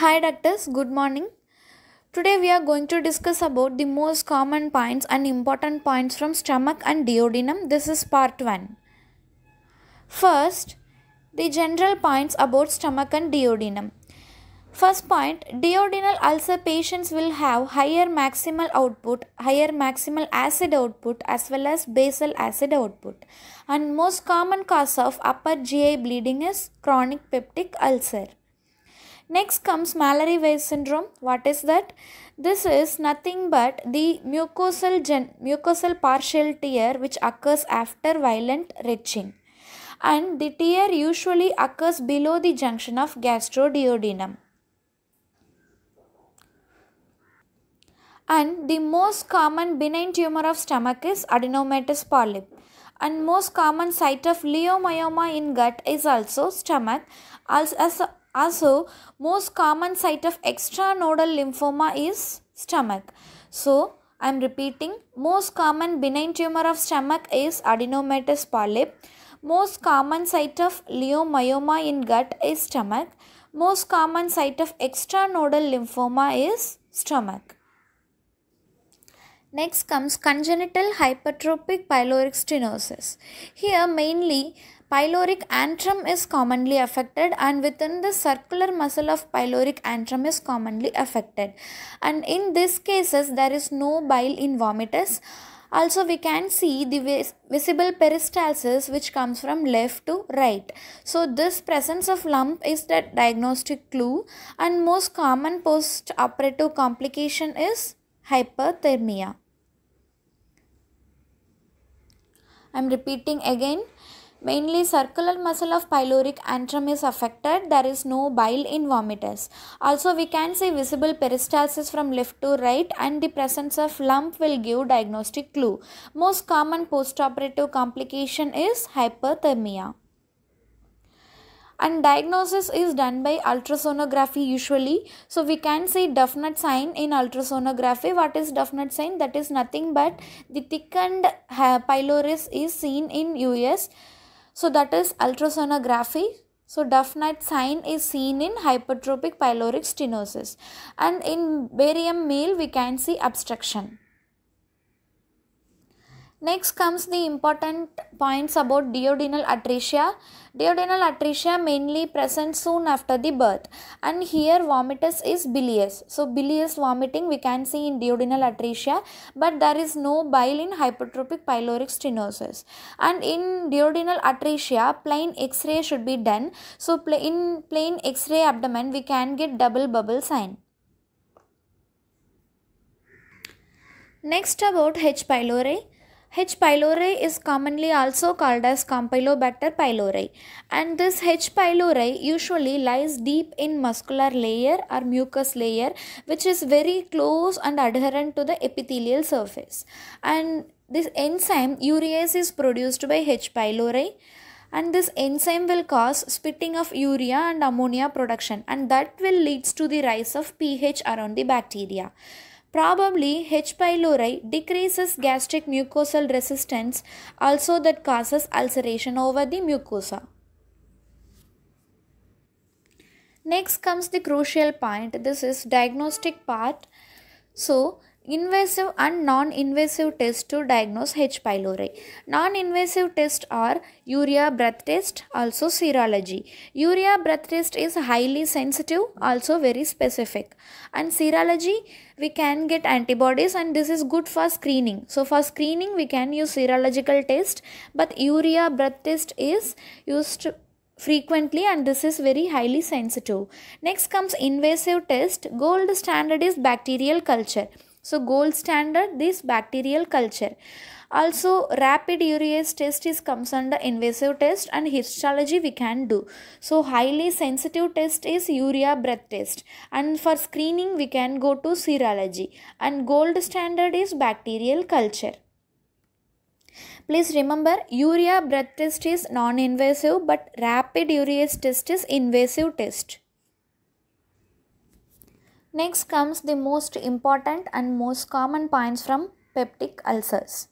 Hi doctors, good morning. Today we are going to discuss about the most common points and important points from stomach and duodenum. This is part 1. First, the general points about stomach and duodenum. First point, duodenal ulcer patients will have higher maximal output, higher maximal acid output as well as basal acid output. And most common cause of upper GI bleeding is chronic peptic ulcer. Next comes Mallory Weiss syndrome. What is that? This is nothing but the mucosal, gen- mucosal partial tear which occurs after violent retching. And the tear usually occurs below the junction of gastroduodenum. And the most common benign tumor of stomach is adenomatous polyp and most common site of leiomyoma in gut is also stomach as, as also, most common site of extranodal lymphoma is stomach. So, I am repeating, most common benign tumor of stomach is adenomatous polyp. Most common site of leiomyoma in gut is stomach. Most common site of extranodal lymphoma is stomach. Next comes congenital hypertrophic pyloric stenosis. Here mainly Pyloric antrum is commonly affected and within the circular muscle of pyloric antrum is commonly affected. And in these cases, there is no bile in vomitus. Also, we can see the vis visible peristalsis which comes from left to right. So, this presence of lump is the diagnostic clue and most common post-operative complication is hyperthermia. I am repeating again. Mainly circular muscle of pyloric antrum is affected. There is no bile in vomitus. Also we can see visible peristalsis from left to right and the presence of lump will give diagnostic clue. Most common postoperative complication is hyperthermia and diagnosis is done by ultrasonography usually so we can see definite sign in ultrasonography what is definite sign that is nothing but the thickened uh, pylorus is seen in us so that is ultrasonography. So Duffnet sign is seen in hypertrophic pyloric stenosis and in barium meal we can see obstruction. Next comes the important points about duodenal atresia. Duodenal atresia mainly present soon after the birth and here vomitus is bilious. So bilious vomiting we can see in duodenal atresia but there is no bile in hypertrophic pyloric stenosis. And in duodenal atresia plain x-ray should be done. So in plain x-ray abdomen we can get double bubble sign. Next about H. pylori. H. pylori is commonly also called as Campylobacter pylori and this H. pylori usually lies deep in muscular layer or mucous layer which is very close and adherent to the epithelial surface and this enzyme urease is produced by H. pylori and this enzyme will cause spitting of urea and ammonia production and that will leads to the rise of pH around the bacteria. Probably H. pylori decreases gastric mucosal resistance also that causes ulceration over the mucosa. Next comes the crucial point. This is diagnostic part. So invasive and non-invasive tests to diagnose H. pylori. Non-invasive tests are urea breath test, also serology. Urea breath test is highly sensitive, also very specific. And serology, we can get antibodies and this is good for screening. So for screening, we can use serological test, but urea breath test is used frequently and this is very highly sensitive. Next comes invasive test. Gold standard is bacterial culture. So gold standard this bacterial culture. Also rapid urease test is comes under invasive test and histology we can do. So highly sensitive test is urea breath test and for screening we can go to serology and gold standard is bacterial culture. Please remember urea breath test is non-invasive but rapid urease test is invasive test. Next comes the most important and most common points from peptic ulcers.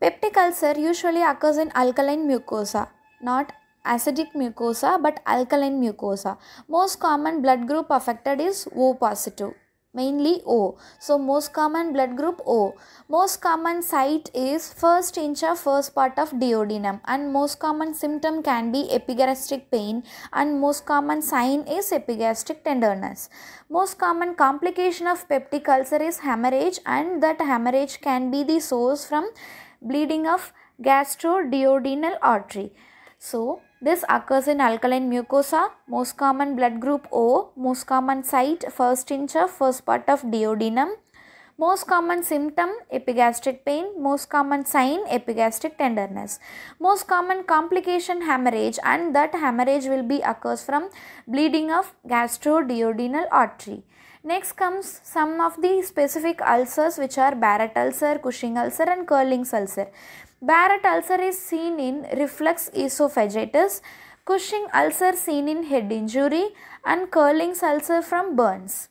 Peptic ulcer usually occurs in alkaline mucosa, not acidic mucosa but alkaline mucosa. Most common blood group affected is O positive mainly O. So most common blood group O. Most common site is first inch of first part of duodenum and most common symptom can be epigastric pain and most common sign is epigastric tenderness. Most common complication of peptic ulcer is hemorrhage and that hemorrhage can be the source from bleeding of gastroduodenal artery. So, this occurs in alkaline mucosa, most common blood group O, most common site, first inch of first part of duodenum, most common symptom epigastric pain, most common sign epigastric tenderness, most common complication hemorrhage and that hemorrhage will be occurs from bleeding of gastroduodenal artery. Next comes some of the specific ulcers which are Barrett ulcer, Cushing ulcer and Curling's ulcer. Barrett ulcer is seen in reflux esophagitis, Cushing ulcer seen in head injury and Curling's ulcer from burns.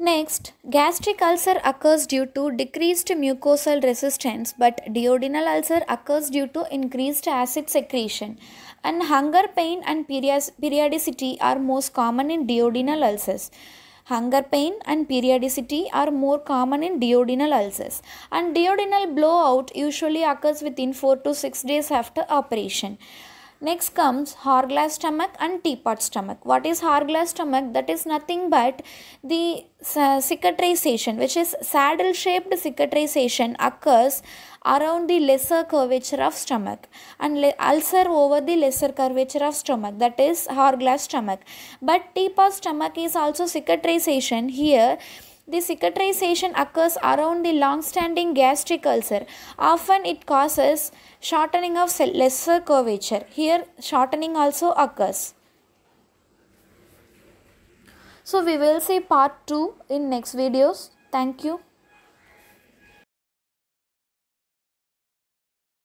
Next, gastric ulcer occurs due to decreased mucosal resistance but duodenal ulcer occurs due to increased acid secretion and hunger pain and periodicity are most common in duodenal ulcers hunger pain and periodicity are more common in duodenal ulcers and duodenal blowout usually occurs within 4 to 6 days after operation Next comes hourglass stomach and teapot stomach. What is hourglass stomach? That is nothing but the cicatrization which is saddle shaped cicatrization occurs around the lesser curvature of stomach and ulcer over the lesser curvature of stomach that is hourglass stomach. But teapot stomach is also cicatrization here the cicatrization occurs around the long-standing gastric ulcer. Often it causes shortening of lesser curvature. Here shortening also occurs. So we will see part 2 in next videos. Thank you.